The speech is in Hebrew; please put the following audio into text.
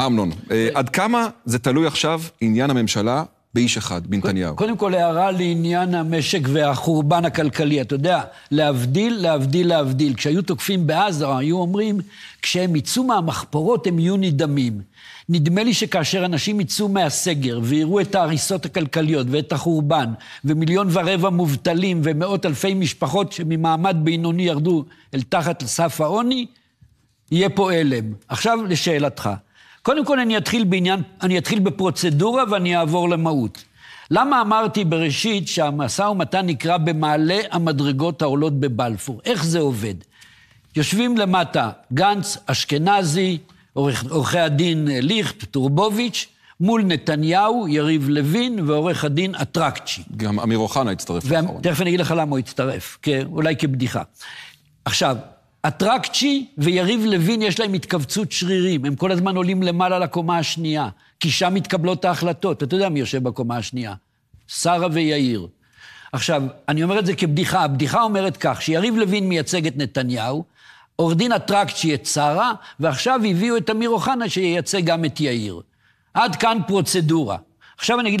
אמנון, אה, אוקיי. עד כמה זה תלוי עכשיו עניין הממשלה באיש אחד, בנתניהו? קודם כל, הערה לעניין המשק והחורבן הכלכלי. אתה יודע, להבדיל, להבדיל, להבדיל. כשהיו תוקפים בעזה, היו אומרים, כשהם יצאו מהמחפורות הם יהיו נדמים. נדמה לי שכאשר אנשים יצאו מהסגר ויראו את ההריסות הכלכליות ואת החורבן, ומיליון ורבע מובטלים ומאות אלפי משפחות שממעמד בינוני ירדו אל תחת סף העוני, יהיה פה הלם. עכשיו לשאלתך. קודם כל אני אתחיל בעניין, אני אתחיל בפרוצדורה ואני אעבור למהות. למה אמרתי בראשית שהמשא ומתן נקרא במעלה המדרגות העולות בבלפור? איך זה עובד? יושבים למטה גנץ, אשכנזי, עורך, עורכי הדין אה, ליכט, טורבוביץ', מול נתניהו, יריב לוין ועורך הדין אטרקצ'י. גם אמיר אוחנה הצטרף לאחרונה. תכף אני אגיד לך למה הוא הצטרף, כן, אולי כבדיחה. עכשיו, אטרקצ'י ויריב לוין יש להם התכווצות שרירים, הם כל הזמן עולים למעלה לקומה השנייה, כי שם מתקבלות ההחלטות. אתה יודע מי יושב בקומה השנייה? שרה ויאיר. עכשיו, אני אומר את זה כבדיחה. הבדיחה אומרת כך, שיריב לוין מייצג את נתניהו, עורך דין אטרקצ'י את שרה, ועכשיו הביאו את אמיר אוחנה שייצג גם את יאיר. עד כאן פרוצדורה. עכשיו אני אגיד לך...